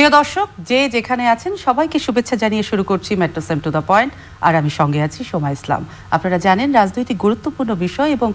প্রিয় দর্শক যে যেখানে আছেন সবাইকে শুভেচ্ছা জানিয়ে শুরু করছি metro sem to the point আর আমি সঙ্গে আছি সোমা ইসলাম আপনারা জানেন রাজনৈতিক গুরুত্বপূর্ণ বিষয় এবং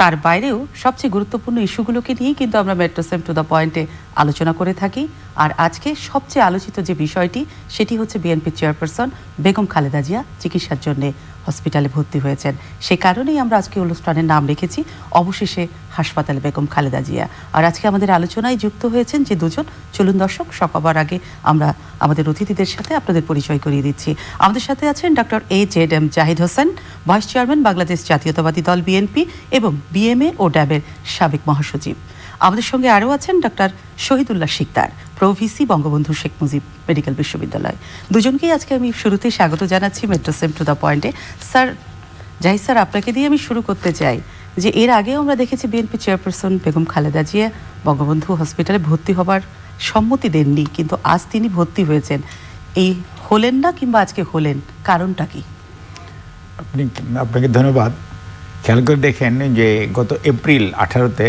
তার বাইরেও সবচেয়ে গুরুত্বপূর্ণ ইস্যুগুলোকে নিয়েই কিন্তু আমরা মেট্রো সেম টু দ্য পয়েন্টে আলোচনা করে থাকি আর আজকে সবচেয়ে আলোচিত যে বিষয়টি সেটি হচ্ছে বিএনপি চেয়ারপারসন বেগম খালেদা জিয়া চিকিৎসার জন্য হসপিটালে ভর্তি হয়েছেন সে কারণেই আমরা আজকে অনুষ্ঠানের নাম রেখেছি অবশেষে হাসপাতাল বেগম খালেদা জিয়া আর আজকে আমাদের আলোচনায় যুক্ত হয়েছেন যে দুজন চলুন দর্শক সকাবার আগে আমরা আমাদের অতিথিদের সাথে আপনাদের পরিচয় করিয়ে দিচ্ছি আমাদের সাথে আছেন doctor A Z M Zahid Hossain vice chairman Bangladesh Jatiyatabadi Dal BNP এবং বিএমএ ও ড্যাবের সাবেক মহাসচিব আমাদের সঙ্গে আরও আছেন doctor Shahidullah Sikder pro VC Bangabandhu Sheikh Mujib medical বিশ্ববিদ্যালয় দুজনকেই আজকে আমি শুরুতে স্বাগত জানাচ্ছি মেট্রোসেম টু দ্য পয়েন্টে স্যার যাই স্যার আপনাকে দিয়ে আমি শুরু করতে চাই যে এর আগেও আমরা দেখেছি বিএনপি চেয়ারপারসন বেগম খালেদা জিয়া বঙ্গবন্ধু হসপিটালে ভর্তি হবার সম্মতি দেননি কিন্তু আজ তিনি ভর্তি হয়েছেন এই হলেন না কিংবা আজকে হলেন কারণটা কি আপনি আপনাকে ধন্যবাদ খেয়াল করে দেখেন যে গত এপ্রিল আঠারোতে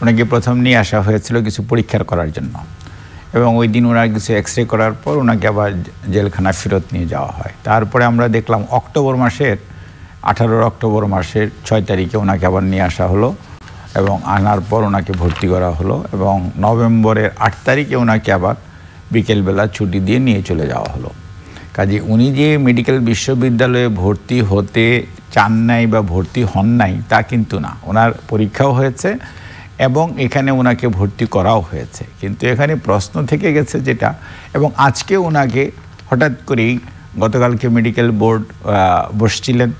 ওনাকে প্রথম নিয়ে আসা হয়েছিল কিছু পরীক্ষার করার জন্য এবং ওই দিন ওনার কিছু এক্স রে করার পর ওনাকে আবার জেলখানা ফেরত নিয়ে যাওয়া হয় তারপরে আমরা দেখলাম অক্টোবর মাসের আঠারো অক্টোবর মাসের ছয় তারিখে ওনাকে আবার নিয়ে আসা হলো এবং আনার পর ওনাকে ভর্তি করা হলো এবং নভেম্বরের আট তারিখে ওনাকে আবার বিকেলবেলা ছুটি দিয়ে নিয়ে চলে যাওয়া হলো কাজে উনি যে মেডিকেল বিশ্ববিদ্যালয়ে ভর্তি হতে চান নাই বা ভর্তি হন নাই তা কিন্তু না ওনার পরীক্ষাও হয়েছে এবং এখানে ওনাকে ভর্তি করাও হয়েছে কিন্তু এখানে প্রশ্ন থেকে গেছে যেটা এবং আজকে ওনাকে হঠাৎ করেই গতকালকে মেডিকেল বোর্ড বসছিলেন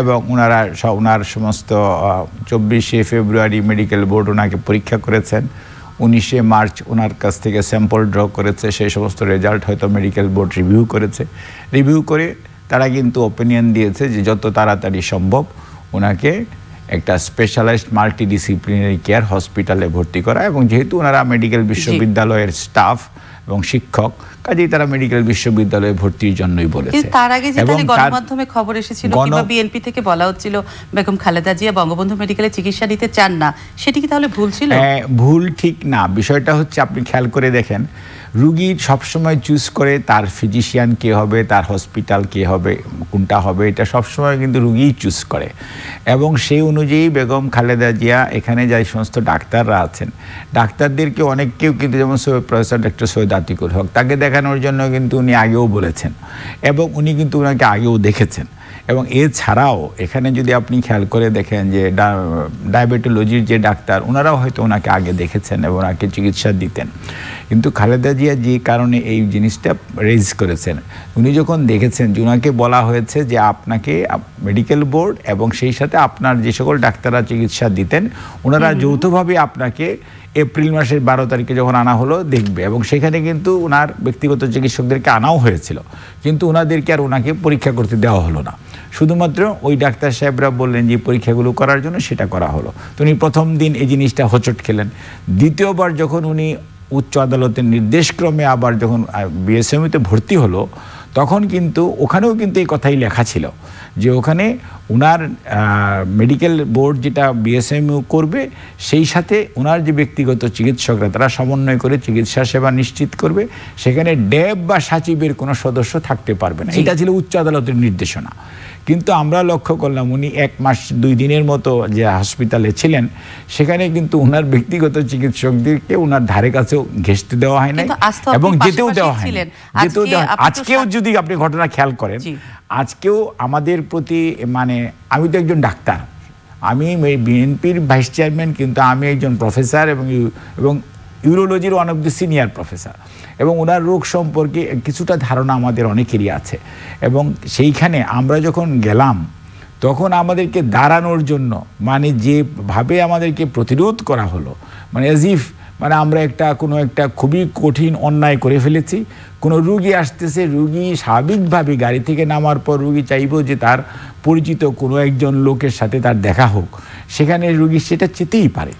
এবং ওনারা ওনার সমস্ত চব্বিশে ফেব্রুয়ারি মেডিকেল বোর্ড ওনাকে পরীক্ষা করেছেন উনিশে মার্চ ওনার কাছ থেকে স্যাম্পল ড্র করেছে সেই সমস্ত রেজাল্ট হয়তো মেডিকেল বোর্ড রিভিউ করেছে রিভিউ করে তারা কিন্তু ওপিনিয়ন দিয়েছে যে যত তাড়াতাড়ি সম্ভব ওনাকে একটা স্পেশালাইজড মাল্টিডিসিপ্লিনারি কেয়ার হসপিটালে ভর্তি করা এবং যেহেতু ওনারা মেডিকেল বিশ্ববিদ্যালয়ের স্টাফ এবং শিক্ষক কাজেই তারা মেডিকেল বিশ্ববিদ্যালয়ে ভর্তির জন্যই বলেছে তার আগে যে গণমাধ্যমে খবর এসেছিল কিংবা বিএনপি থেকে বলা হচ্ছিল বেগম খালেদা জিয়া বঙ্গবন্ধু মেডিকেলে চিকিৎসা নিতে চান না সেটি কি তাহলে ভুল ছিল হ্যাঁ, ভুল ঠিক না বিষয়টা হচ্ছে আপনি খেয়াল করে দেখেন রুগী সবসময় চুজ করে তার ফিজিশিয়ান কে হবে তার হসপিটাল কে হবে কোনটা হবে এটা সবসময় কিন্তু রুগীই চুজ করে এবং সেই অনুযায়ী বেগম খালেদা জিয়া এখানে যাই সমস্ত ডাক্তাররা আছেন ডাক্তারদেরকে অনেককেও কিন্তু যেমন প্রফেসর ডক্টর সৈয়দ আতিকুল হক তাকে দেখানোর জন্য কিন্তু উনি আগেও বলেছেন এবং উনি কিন্তু ওনাকে আগেও দেখেছেন এবং এছাড়াও এখানে যদি আপনি খেয়াল করে দেখেন যে ডায়াবেটোলজির যে ডাক্তার ওনারাও হয়তো ওনাকে আগে দেখেছেন এবং ওনাকে চিকিৎসা দিতেন কিন্তু খালেদা জিয়া যে কারণে এই জিনিসটা রেজ করেছেন উনি যখন দেখেছেন যে ওনাকে বলা হয়েছে যে আপনাকে মেডিকেল বোর্ড এবং সেই সাথে আপনার যে সকল ডাক্তাররা চিকিৎসা দিতেন ওনারা যৌথভাবে আপনাকে এপ্রিল মাসের বারো তারিখে যখন আনা হলো দেখবে এবং সেখানে কিন্তু ওনার ব্যক্তিগত চিকিৎসকদেরকে আনাও হয়েছিল কিন্তু ওনাদেরকে আর ওনাকে পরীক্ষা করতে দেওয়া হলো না শুধুমাত্র ওই ডাক্তার সাহেবরা বললেন যে পরীক্ষাগুলো করার জন্য সেটা করা হলো তো উনি প্রথম দিন এই জিনিসটা হচট খেলেন দ্বিতীয়বার যখন উনি উচ্চ আদালতের নির্দেশক্রমে আবার যখন বিএসএমইতে ভর্তি হলো তখন কিন্তু ওখানেও কিন্তু এই কথাই লেখা ছিল যে ওখানে ওনার মেডিকেল বোর্ড যেটা বিএসএমইউ করবে সেই সাথে ওনার যে ব্যক্তিগত চিকিৎসকরা তারা সমন্বয় করে চিকিৎসা সেবা নিশ্চিত করবে সেখানে ডেব বা সাচিবের কোনো সদস্য থাকতে পারবে না এটা ছিল উচ্চ আদালতের নির্দেশনা কিন্তু আমরা লক্ষ্য করলাম উনি এক মাস দুই দিনের মতো যে হসপিটালে ছিলেন সেখানে কিন্তু ওনার ব্যক্তিগত চিকিৎসকদেরকে ওনার ধারে কাছেও ঘেসতে দেওয়া হয় না এবং যেতেও দেওয়া হয় যেতেও দেওয়া আজকেও যদি আপনি ঘটনা খেয়াল করেন আজকেও আমাদের প্রতি মানে আমি তো একজন ডাক্তার আমি বিএনপির ভাইস চেয়ারম্যান কিন্তু আমি একজন প্রফেসর এবং এবং ইউরোলজির one of the senior professor এবং ওনার রোগ সম্পর্কে কিছুটা ধারণা আমাদের অনেকেরই আছে এবং সেইখানে আমরা যখন গেলাম তখন আমাদেরকে দাঁড়ানোর জন্য মানে যেভাবে আমাদেরকে প্রতিরোধ করা হলো মানে অ্যাজ ইফ মানে আমরা একটা কোনো একটা খুবই কঠিন অন্যায় করে ফেলেছি কোনো রুগী আসতেছে রুগী স্বাভাবিকভাবে গাড়ি থেকে নামার পর রুগী চাইব যে তার পরিচিত কোনো একজন লোকের সাথে তার দেখা হোক সেখানে রুগী সেটা চেতেই পারে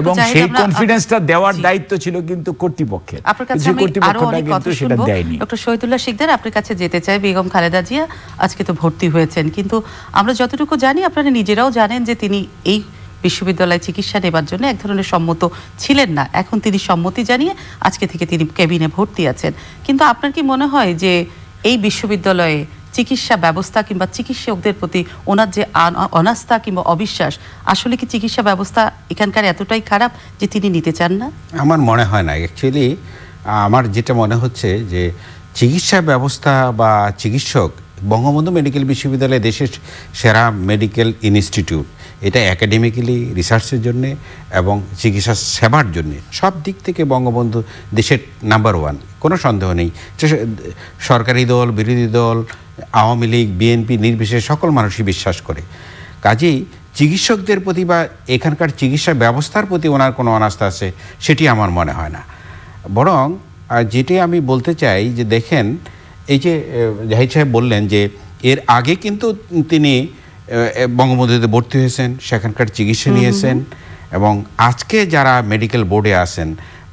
এবং সেই কনফিডেন্সটা দেওয়ার দায়িত্ব ছিল কিন্তু কর্তৃপক্ষের যে কর্তৃপক্ষটা কিন্তু সেটা দেয়নি ডক্টর শহীদুল্লাহ শিকদার আপনার কাছে যেতে চাই বেগম খালেদা জিয়া আজকে তো ভর্তি হয়েছেন কিন্তু আমরা যতটুকু জানি আপনারা নিজেরাও জানেন যে তিনি এই বিশ্ববিদ্যালয়ে চিকিৎসা নেবার জন্য এক ধরনের সম্মত ছিলেন না এখন তিনি সম্মতি জানিয়ে আজকে থেকে তিনি কেবিনে ভর্তি আছেন কিন্তু আপনার কি মনে হয় যে এই বিশ্ববিদ্যালয়ে চিকিৎসা ব্যবস্থা কিংবা চিকিৎসকদের প্রতি ওনার যে অনাস্থা কিংবা অবিশ্বাস আসলে কি চিকিৎসা ব্যবস্থা এখানকার এতটাই খারাপ যে তিনি নিতে চান না আমার মনে হয় না অ্যাকচুয়ালি আমার যেটা মনে হচ্ছে যে চিকিৎসা ব্যবস্থা বা চিকিৎসক বঙ্গবন্ধু মেডিকেল বিশ্ববিদ্যালয় দেশের সেরা মেডিকেল ইনস্টিটিউট এটা একাডেমিক্যালি রিসার্চের জন্যে এবং চিকিৎসা সেবার জন্যে সব দিক থেকে বঙ্গবন্ধু দেশের নাম্বার ওয়ান কোনো সন্দেহ নেই সরকারি দল বিরোধী দল আওয়ামী লীগ বিএনপি নির্বিশেষে সকল মানুষই বিশ্বাস করে কাজেই চিকিৎসকদের প্রতি বা এখানকার চিকিৎসা ব্যবস্থার প্রতি ওনার কোনো অনাস্থা আছে সেটি আমার মনে হয় না বরং যেটি আমি বলতে চাই যে দেখেন এই যে জাহিদ সাহেব বললেন যে এর আগে কিন্তু তিনি বঙ্গবন্ধুতে ভর্তি হয়েছেন সেখানকার চিকিৎসা নিয়েছেন এবং আজকে যারা মেডিকেল বোর্ডে আছেন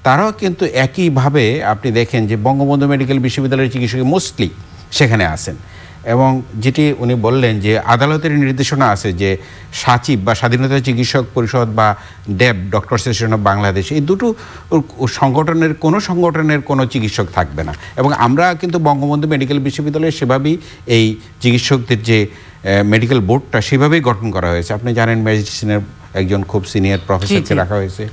তারাও কিন্তু একইভাবে আপনি দেখেন যে বঙ্গবন্ধু মেডিকেল বিশ্ববিদ্যালয়ের চিকিৎসক মোস্টলি সেখানে আসেন এবং যেটি উনি বললেন যে আদালতের নির্দেশনা আছে যে সাচিব বা স্বাধীনতা চিকিৎসক পরিষদ বা DAB doctor association of Bangladesh এই দুটো সংগঠনের কোনো সংগঠনের কোনো চিকিৎসক থাকবে না এবং আমরা কিন্তু বঙ্গবন্ধু মেডিকেল বিশ্ববিদ্যালয়ে সেভাবেই এই চিকিৎসকদের যে মেডিকেল বোর্ডটা সেভাবেই গঠন করা হয়েছে আপনি জানেন মেডিসিনের একজন খুব সিনিয়র প্রফেসরকে রাখা হয়েছে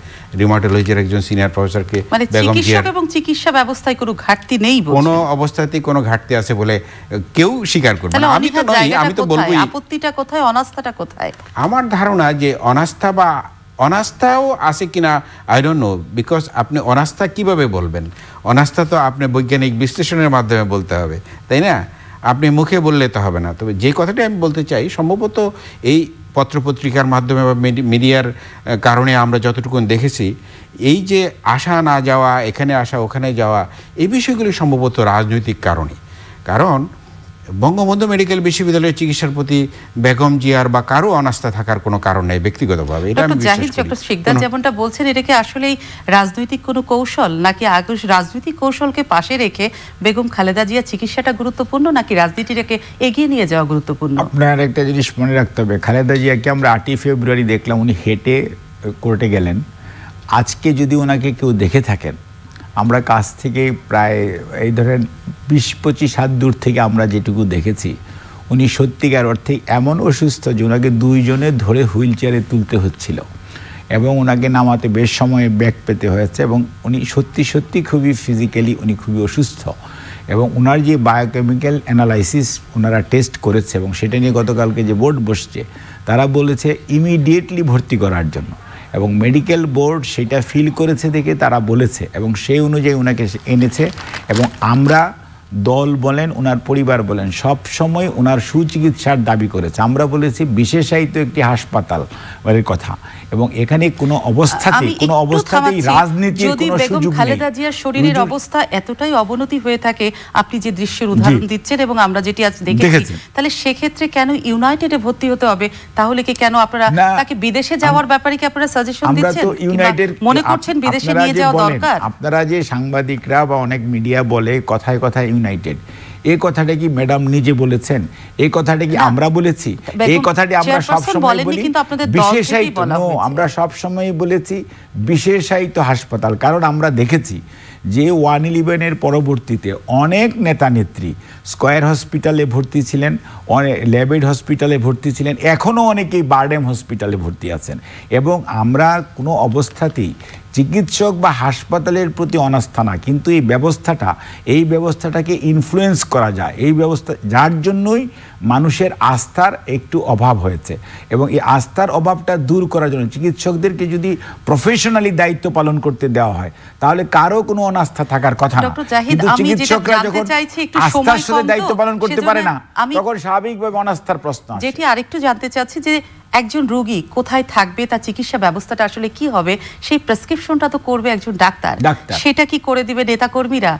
রিমাটোলজির একজন সিনিয়র প্রফেসরকে মানে বেগম চিকিৎসক এবং চিকিৎসা ব্যবস্থায় কোনো ঘাটতি নেই কোনো অবস্থাতেই কোনো ঘাটতি আছে বলে কেউ স্বীকার করবে না আমি তো নই আমি তো বলবো আপত্তিটা কোথায় অনাস্থাটা কোথায় আমার ধারণা যে অনাস্থা বা অনাস্থাও আছে কিনা আই ডোন্ট নো বিকজ আপনি অনাস্থা কিভাবে বলবেন অনাস্থা তো আপনি বৈজ্ঞানিক বিশ্লেষণের মাধ্যমে বলতে হবে তাই না আপনি মুখে বললে তো হবে না তবে যে কথাটি আমি বলতে চাই সম্ভবত এই পত্রপত্রিকার মাধ্যমে বা মিডিয়ার কারণে আমরা যতটুকু দেখেছি এই যে আসা না যাওয়া এখানে আসা ওখানে যাওয়া এই বিষয়গুলি সম্ভবত রাজনৈতিক কারণে কারণ বঙ্গবন্ধু মেডিকেল বিশ্ববিদ্যালয়ের চিকিৎসার প্রতি বেগম জিয়ার বা কারো অনাস্থা থাকার কোনো কারণ নেই ব্যক্তিগতভাবে এটা আমি ডক্টর শিকদার যেমনটা বলছেন এটা কি আসলেই রাজনৈতিক কোনো কৌশল নাকি আগস রাজনৈতিক কৌশলকে পাশে রেখে বেগম খালেদা জিয়া চিকিৎসাটা গুরুত্বপূর্ণ নাকি রাজনীতিটাকে এগিয়ে নিয়ে যাওয়া গুরুত্বপূর্ণ আপনার একটা জিনিস মনে রাখতে হবে খালেদা জিয়াকে আমরা আটই ফেব্রুয়ারি দেখলাম উনি হেঁটে কোর্টে গেলেন আজকে যদি ওনাকে কেউ দেখে থাকেন আমরা কাছ থেকে প্রায় এই ধরেন বিশ পঁচিশ হাত দূর থেকে আমরা যেটুকু দেখেছি উনি সত্যিকার অর্থে এমন অসুস্থ যে ওনাকে দুইজনে ধরে হুইল চেয়ারে তুলতে হচ্ছিল এবং ওনাকে নামাতে বেশ সময়ে ব্যাগ পেতে হয়েছে এবং উনি সত্যি সত্যি খুবই ফিজিক্যালি উনি খুবই অসুস্থ এবং ওনার যে বায়োকেমিক্যাল অ্যানালাইসিস ওনারা টেস্ট করেছে এবং সেটা নিয়ে গতকালকে যে বোর্ড বসছে তারা বলেছে ইমিডিয়েটলি ভর্তি করার জন্য এবং মেডিকেল বোর্ড সেটা ফিল করেছে দেখে তারা বলেছে এবং সেই অনুযায়ী ওনাকে এনেছে এবং আমরা দল বলেন ওনার পরিবার বলেন সব সময় ওনার সুচিকিৎসার দাবি করেছে আমরা বলেছি বিশেষায়িত একটি হাসপাতাল মানে কথা এবং এখানে কোনো অবস্থাতে কোনো অবস্থাতে রাজনীতি যদি বেগম খালেদা জিয়ার শরীরের অবস্থা এতটাই অবনতি হয়ে থাকে আপনি যে দৃশ্যের উদাহরণ দিচ্ছেন এবং আমরা যেটি আজ দেখেছি তাহলে সেক্ষেত্রে কেন ইউনাইটেডে ভর্তি হতে হবে তাহলে কি কেন আপনারা তাকে বিদেশে যাওয়ার ব্যাপারে কি আপনারা সাজেশন দিচ্ছেন মনে করছেন বিদেশে নিয়ে যাওয়া দরকার আপনারা যে সাংবাদিকরা বা অনেক মিডিয়া বলে কথায় কথায় ইউনাইটেড এই কথাটা কি ম্যাডাম নিজে বলেছেন এই কথাটা কি আমরা বলেছি এই কথাটি আমরা বিশেষায়িত আমরা বলেছি বিশেষায়িত হাসপাতাল কারণ আমরা দেখেছি যে ওয়ান ইলেভেনের পরবর্তীতে অনেক নেতা নেত্রী স্কোয়ার হসপিটালে ভর্তি ছিলেন অনেক ল্যাবেড হসপিটালে ভর্তি ছিলেন এখনও অনেকেই বার্ডেম হসপিটালে ভর্তি আছেন এবং আমরা কোনো অবস্থাতেই চিকিৎসক বা হাসপাতালের প্রতি অনাস্থা না কিন্তু এই ব্যবস্থাটা এই ব্যবস্থাটাকে ইনফ্লুয়েন্স করা যায় এই ব্যবস্থা যার জন্যই মানুষের আস্থার একটু অভাব হয়েছে এবং এই আস্থার অভাবটা দূর করার জন্য চিকিৎসকদেরকে যদি প্রফেশনালি দায়িত্ব পালন করতে দেওয়া হয় তাহলে কারো কোনো অনাস্থা থাকার কথা না কিন্তু চিকিৎসকরা যখন আস্থার সাথে দায়িত্ব পালন করতে পারে না তখন স্বাভাবিকভাবে অনাস্থার প্রশ্ন যেটি আরেকটু জানতে চাচ্ছি যে একজন রোগী কোথায় থাকবে তার চিকিৎসা ব্যবস্থাটা আসলে কি হবে সেই প্রেসক্রিপশনটা তো করবে একজন ডাক্তার সেটা কি করে দিবে নেতা কর্মীরা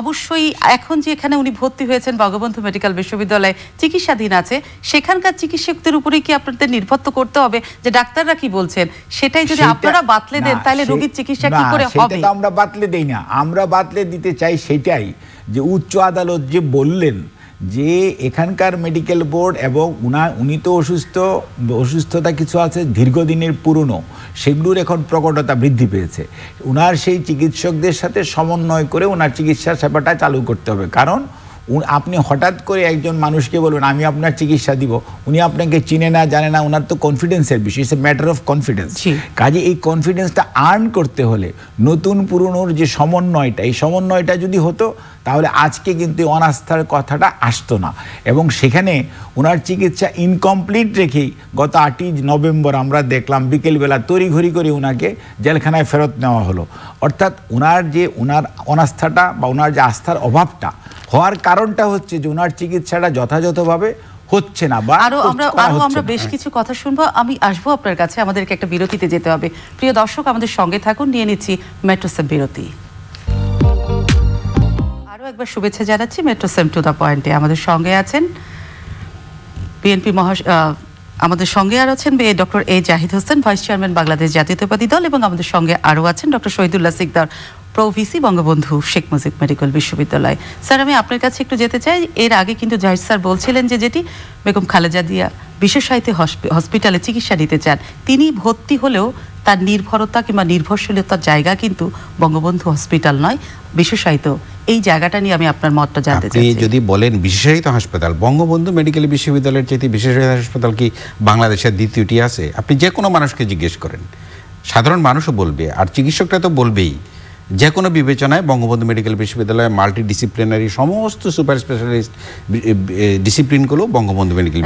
অবশ্যই এখন যে এখানে উনি ভর্তি হয়েছেন বঙ্গবন্ধু মেডিকেল বিশ্ববিদ্যালয়ে চিকিৎসা চিকিৎসাধীন আছে সেখানকার চিকিৎসকদের উপরে কি আপনাদের নির্ভর করতে হবে যে ডাক্তাররা কি বলছেন সেটাই যদি আপনারা বাতলে দেন তাহলে রোগীর চিকিৎসা কি করে হবে আমরা বাতলে দেই না আমরা বাতলে দিতে চাই সেটাই যে উচ্চ আদালত যে বললেন যে এখানকার মেডিকেল বোর্ড এবং উনা উনি তো অসুস্থ অসুস্থতা কিছু আছে দীর্ঘদিনের পুরনো সেগুলোর এখন প্রকটতা বৃদ্ধি পেয়েছে উনার সেই চিকিৎসকদের সাথে সমন্বয় করে ওনার চিকিৎসা সেবাটা চালু করতে হবে কারণ আপনি হঠাৎ করে একজন মানুষকে বলবেন আমি আপনার চিকিৎসা দিব উনি আপনাকে চিনে না জানে না ওনার তো কনফিডেন্সের বিষয় it's a matter of confidence কাজে এই কনফিডেন্সটা আর্ন করতে হলে নতুন পুরনোর যে সমন্বয়টা এই সমন্বয়টা যদি হতো তাহলে আজকে কিন্তু অনাস্থার কথাটা আসতো না এবং সেখানে ওনার চিকিৎসা ইনকমপ্লিট রেখেই গত আটই নভেম্বর আমরা দেখলাম বিকেলবেলা তড়িঘড়ি করে ওনাকে জেলখানায় ফেরত নেওয়া হলো অর্থাৎ ওনার যে ওনার অনাস্থাটা বা ওনার যে আস্থার অভাবটা হওয়ার কারণটা হচ্ছে যে ওনার চিকিৎসাটা যথাযথভাবে হচ্ছে না বা আরো আমরা আরো আমরা বেশ হ্যাঁ। কিছু কথা শুনবো আমি আসবো আপনার কাছে আমাদেরকে একটা বিরতিতে যেতে হবে প্রিয় দর্শক আমাদের সঙ্গে থাকুন নিয়ে নিচ্ছি মেট্রোসেম বিরতি আরো একবার শুভেচ্ছা জানাচ্ছি মেট্রোসেম টু দা পয়েন্টে আমাদের সঙ্গে আছেন বিএনপি মহাস আমাদের সঙ্গে আর আছেন doctor A Zahid Hossain vice chairman Bangladesh Jatiyatabadi Dal এবং আমাদের সঙ্গে আরও আছেন doctor Shahidullah Sikder pro VC Bangabandhu Sheikh Mujib medical বিশ্ববিদ্যালয় স্যার আমি আপনার কাছে একটু যেতে চাই এর আগে কিন্তু জাহিদ স্যার বলছিলেন যে যেটি বেগম খালেজা দিয়া বিশেষায়িত হসপিটালে চিকিৎসা নিতে চান তিনি ভর্তি হলেও তার নির্ভরতা কিংবা নির্ভরশীলতার জায়গা কিন্তু বঙ্গবন্ধু হসপিটাল নয় বিশেষায়িত এই জায়গাটা নিয়ে আমি আপনার মতটা জানতে চাই যদি বলেন বিশেষায়িত হাসপাতাল বঙ্গবন্ধু মেডিকেল বিশ্ববিদ্যালয়ের চেয়ে বিশেষায়িত হাসপাতাল কি বাংলাদেশের দ্বিতীয়টি আছে আপনি যে কোনো মানুষকে জিজ্ঞেস করেন সাধারণ মানুষও বলবে আর চিকিৎসকরা তো বলবেই যে কোনো বিবেচনায় বঙ্গবন্ধু মেডিকেল বিশ্ববিদ্যালয়ে মাল্টি ডিসিপ্লিনারি সমস্ত সুপার স্পেশালিস্ট ডিসিপ্লিনগুলো বঙ্গবন্ধু মেডিকেল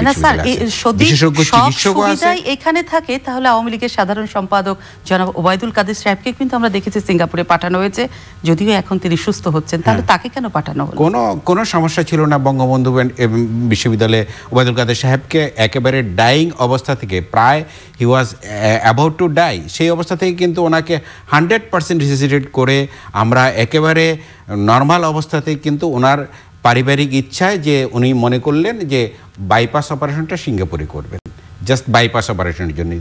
এখানে থাকে তাহলে আওয়ামী লীগের সাধারণ সম্পাদক জনাব ওবায়দুল কাদের সাহেবকে কিন্তু আমরা দেখেছি সিঙ্গাপুরে পাঠানো হয়েছে যদিও এখন তিনি সুস্থ হচ্ছেন তাহলে হ্যাঁ। তাকে কেন পাঠানো হলো কোনো কোনো সমস্যা ছিল না বঙ্গবন্ধু বিশ্ববিদ্যালয়ে ওবায়দুল কাদের সাহেবকে একেবারে ডাইং অবস্থা থেকে প্রায় he was about to die সেই অবস্থা থেকে কিন্তু ওনাকে হান্ড্রেড পার্সেন্ট রিসিটেড করে করে আমরা একেবারে নর্মাল অবস্থাতে কিন্তু ওনার পারিবারিক ইচ্ছায় যে উনি মনে করলেন যে বাইপাস অপারেশনটা সিঙ্গাপুরে করবেন জাস্ট বাইপাস অপারেশনের জন্য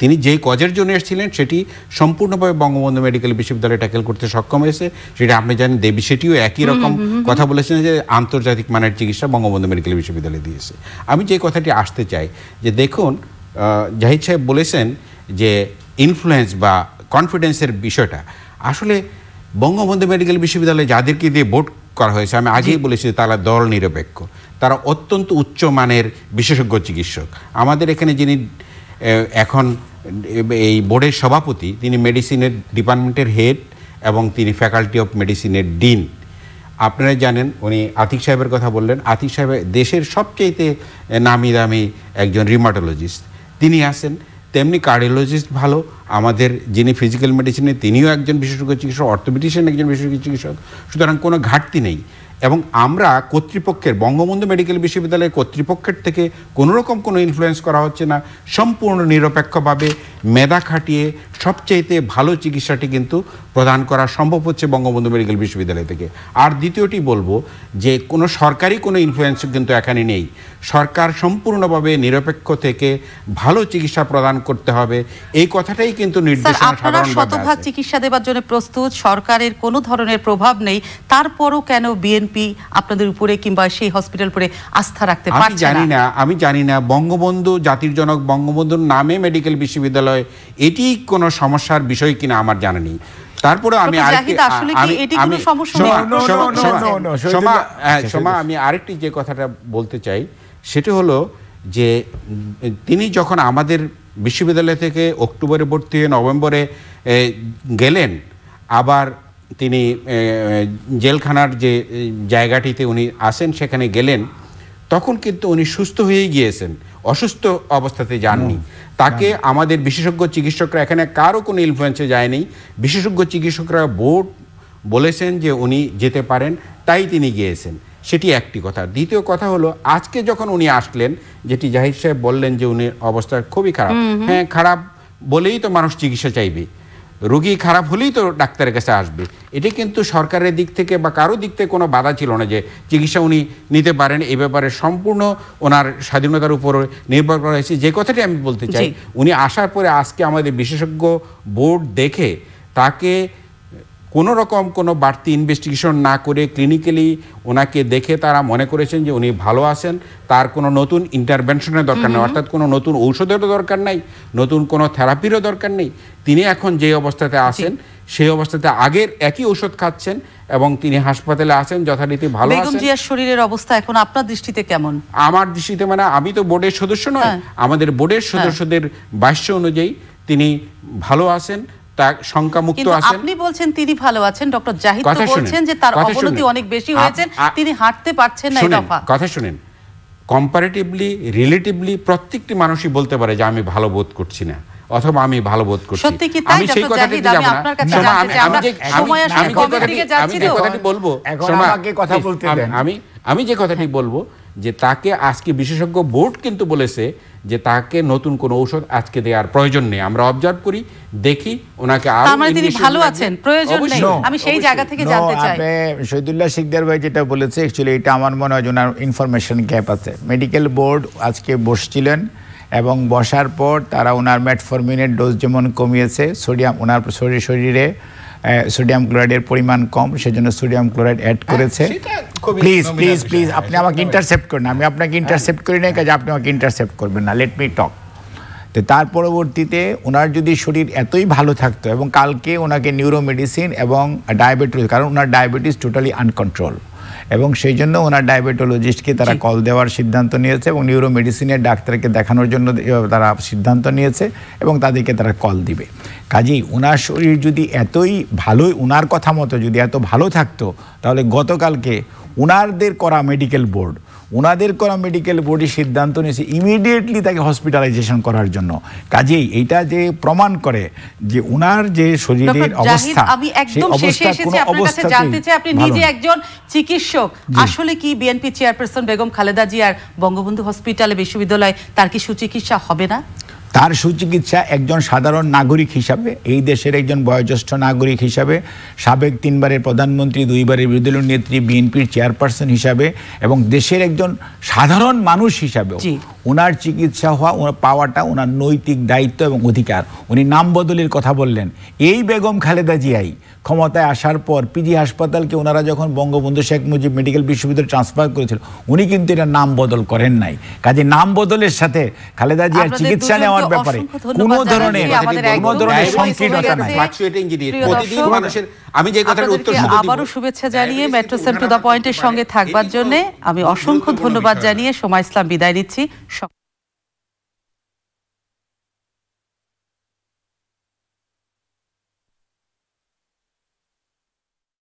তিনি যেই কজের জন্য এসেছিলেন সেটি সম্পূর্ণভাবে বঙ্গবন্ধু মেডিকেল বিশ্ববিদ্যালয়ে ট্যাকেল করতে সক্ষম হয়েছে সেটা আপনি জানেন দেবী সেটিও একই রকম কথা বলেছেন যে আন্তর্জাতিক মানের চিকিৎসা বঙ্গবন্ধু মেডিকেল বিশ্ববিদ্যালয়ে দিয়েছে আমি যে কথাটি আসতে চাই যে দেখুন জাহিদ সাহেব বলেছেন যে ইনফ্লুয়েন্স বা কনফিডেন্সের বিষয়টা আসলে বঙ্গবন্ধু মেডিকেল বিশ্ববিদ্যালয়ে যাদেরকে দিয়ে বোর্ড করা হয়েছে আমি আগেই বলেছি তারা দল নিরপেক্ষ তারা অত্যন্ত উচ্চমানের বিশেষজ্ঞ চিকিৎসক আমাদের এখানে যিনি এখন এই বোর্ডের সভাপতি তিনি মেডিসিনের ডিপার্টমেন্টের হেড এবং তিনি ফ্যাকাল্টি অফ মেডিসিনের ডিন আপনারা জানেন উনি আতিক সাহেবের কথা বললেন আতিক সাহেব দেশের সবচেয়েতে নামি দামি একজন রিমাটোলজিস্ট তিনি আছেন তেমনি কার্ডিওলজিস্ট ভালো আমাদের যিনি ফিজিক্যাল মেডিসিনে তিনিও একজন বিশেষজ্ঞ চিকিৎসক অর্থোপেডিশিয়ান একজন বিশেষজ্ঞ চিকিৎসক সুতরাং কোনো ঘাটতি নেই এবং আমরা কর্তৃপক্ষের বঙ্গবন্ধু মেডিকেল বিশ্ববিদ্যালয়ের কর্তৃপক্ষের থেকে কোনোরকম কোনো ইনফ্লুয়েন্স করা হচ্ছে না সম্পূর্ণ নিরপেক্ষভাবে মেধা খাটিয়ে সবচেয়েতে ভালো চিকিৎসাটি কিন্তু প্রদান করা সম্ভব হচ্ছে বঙ্গবন্ধু মেডিকেল বিশ্ববিদ্যালয় থেকে আর দ্বিতীয়টি বলবো যে কোনো সরকারি কোনো ইনফ্লুয়েন্স কিন্তু এখানে নেই সরকার সম্পূর্ণভাবে নিরপেক্ষ থেকে ভালো চিকিৎসা প্রদান করতে হবে এই কথাটাই কিন্তু শতভাগ চিকিৎসা দেবার জন্য প্রস্তুত সরকারের কোনো ধরনের প্রভাব নেই তারপরও কেন বিএনপি আপনাদের উপরে কিংবা সেই হসপিটাল উপরে আস্থা রাখতে পারছে জানি না আমি জানি না বঙ্গবন্ধু জাতির জনক বঙ্গবন্ধুর নামে মেডিকেল বিশ্ববিদ্যালয় এটি কোনো সমস্যার বিষয় কিনা আমার জানা নেই তারপরে আমি আমি সোমা হ্যাঁ, আমি আরেকটি যে কথাটা বলতে চাই সেটি হলো যে তিনি যখন আমাদের বিশ্ববিদ্যালয় থেকে অক্টোবরে ভর্তি হয়ে নভেম্বরে গেলেন আবার তিনি জেলখানার যে জায়গাটিতে উনি আসেন সেখানে গেলেন তখন কিন্তু উনি সুস্থ হয়ে গিয়েছেন অসুস্থ অবস্থাতে যাননি তাকে আমাদের বিশেষজ্ঞ চিকিৎসকরা এখানে কারও কোনো ইনফ্লুয়েন্সে যায়নি বিশেষজ্ঞ চিকিৎসকরা বোর্ড বলেছেন যে উনি যেতে পারেন তাই তিনি গিয়েছেন সেটি একটি কথা দ্বিতীয় কথা হলো আজকে যখন উনি আসলেন যেটি জাহির সাহেব বললেন যে উনি অবস্থা খুবই খারাপ হ্যাঁ খারাপ বলেই তো মানুষ চিকিৎসা চাইবে রুগী খারাপ হলেই তো ডাক্তারের কাছে আসবে এটি কিন্তু সরকারের দিক থেকে বা কারো দিক থেকে কোনো বাধা ছিল না যে চিকিৎসা উনি নিতে পারেন এই ব্যাপারে সম্পূর্ণ ওনার স্বাধীনতার উপর নির্ভর করা হয়েছে যে কথাটি আমি বলতে চাই উনি আসার পরে আজকে আমাদের বিশেষজ্ঞ বোর্ড দেখে তাকে কোনো রকম কোনো বাড়তি ইনভেস্টিগেশন না করে ক্লিনিক্যালি ওনাকে দেখে তারা মনে করেছেন যে উনি ভালো আছেন তার কোনো নতুন ইন্টারভেনশনের দরকার নেই অর্থাৎ কোনো নতুন ঔষধেরও দরকার নাই নতুন কোনো থেরাপিরও দরকার নেই তিনি এখন যে অবস্থাতে আছেন সেই অবস্থাতে আগের একই ওষুধ খাচ্ছেন এবং তিনি হাসপাতালে আছেন যথারীতি ভালো বেগম জিয়ার শরীরের অবস্থা এখন আপনার দৃষ্টিতে কেমন আমার দৃষ্টিতে মানে আমি তো বোর্ডের সদস্য নয় হ্যাঁ। আমাদের বোর্ডের হ্যাঁ। সদস্যদের ভাষ্য অনুযায়ী তিনি ভালো আছেন তার আছেন আপনি বলছেন তিনি ভালো আছেন ডক্টর জাহিদ তো বলছেন যে তার অবনতি অনেক বেশি হয়েছে তিনি হাঁটতে পারছেন না কথা শুনেন কম্পারেটিভলি রিলেটিভলি প্রত্যেকটি মানুষই বলতে পারে যে আমি ভালো বোধ করছি না অথবা আমি ভালো বোধ করছি আমি সেই কথাটি যাব না আমি আমি যে আমি কথাটি বলবো আমি আমি যে কথাটি বলবো যে তাকে আজকে বিশেষজ্ঞ বোর্ড কিন্তু বলেছে যে তাকে নতুন কোন ঔষধ আজকে দেওয়ার প্রয়োজন নেই আমরা অবজার্ভ করি দেখি ওনাকে মানে তিনি ভালো আছেন প্রয়োজন নেই আমি সেই জায়গা থেকে জানতে চাই শহীদুল্লাহ শিকদার ভাই যেটা বলেছে অ্যাকচুয়ালি এটা আমার মনে হয় ওনার ইনফরমেশন গ্যাপ আছে মেডিকেল বোর্ড আজকে বসছিলেন এবং বসার পর তারা ওনার ম্যাটফরমিনের ডোজ যেমন কমিয়েছে সোডিয়াম ওনার শরীরে সোডিয়াম ক্লোরাইডের পরিমাণ কম সেজন্য সোডিয়াম ক্লোরাইড অ্যাড করেছে প্লিজ প্লিজ প্লিজ আপনি আমাকে ইন্টারসেপ্ট করেন আমি আপনাকে ইন্টারসেপ্ট হ্যাঁ। করি না কাজে আপনি আমাকে ইন্টারসেপ্ট করবেন না লেট মি টক তো তার পরবর্তীতে ওনার যদি শরীর এতই ভালো থাকতো এবং কালকে ওনাকে নিউরোমেডিসিন এবং ডায়াবেটিস কারণ ওনার ডায়াবেটিস টোটালি আনকন্ট্রোল এবং সেই জন্য ওনার ডায়াবেটোলজিস্টকে তারা কল দেওয়ার সিদ্ধান্ত নিয়েছে এবং নিউরো মেডিসিনের ডাক্তারকে দেখানোর জন্য তারা সিদ্ধান্ত নিয়েছে এবং তাদেরকে তারা কল দিবে কাজেই ওনার শরীর যদি এতই ভালোই ওনার কথা মতো যদি এত ভালো থাকতো তাহলে গতকালকে ওনারদের করা মেডিকেল বোর্ড ওনাদের করা মেডিকেল বোর্ডে সিদ্ধান্ত নিয়েছে ইমিডিয়েটলি তাকে হসপিটালাইজেশন করার জন্য কাজেই এইটা যে প্রমাণ করে যে ওনার যে শরীরের অবস্থা আমি একদম শেষে এসেছি আপনার কাছে জানতে চাই আপনি নিজে একজন চিকিৎসক আসলে কি বিএনপি চেয়ারপারসন বেগম খালেদা জিয়ার বঙ্গবন্ধু হসপিটালে বিশ্ববিদ্যালয়ে তার কি সুচিকিৎসা হবে না তার সুচিকিৎসা একজন সাধারণ নাগরিক হিসাবে এই দেশের একজন বয়োজ্যেষ্ঠ নাগরিক হিসাবে সাবেক তিনবারের প্রধানমন্ত্রী দুইবারের বিরোধী দলীয় নেত্রী বিএনপির চেয়ারপারসন হিসাবে এবং দেশের একজন সাধারণ মানুষ হিসাবে ওনার চিকিৎসা হওয়া ওনার পাওয়াটা ওনার নৈতিক দায়িত্ব এবং অধিকার উনি নাম বদলির কথা বললেন এই বেগম খালেদা জিয়াই ক্ষমতায় আসার পর পিজি হাসপাতালকে ওনারা যখন বঙ্গবন্ধু শেখ মুজিব মেডিকেল বিশ্ববিদ্যালয়ে ট্রান্সফার করেছিল উনি কিন্তু এটা নাম বদল করেন নাই কাজে নাম বদলের সাথে খালেদা জিয়ার চিকিৎসা নেওয়ার ব্যাপারে কোনো ধরনের কোনো ধরনের সংকীর্ণতা নাই আমি যে কথার আবারও শুভেচ্ছা জানিয়ে মেট্রো সেন্টার টু দা পয়েন্টের সঙ্গে থাকবার জন্য আমি অসংখ্য ধন্যবাদ জানিয়ে সময় ইসলাম বিদায় নিচ্ছি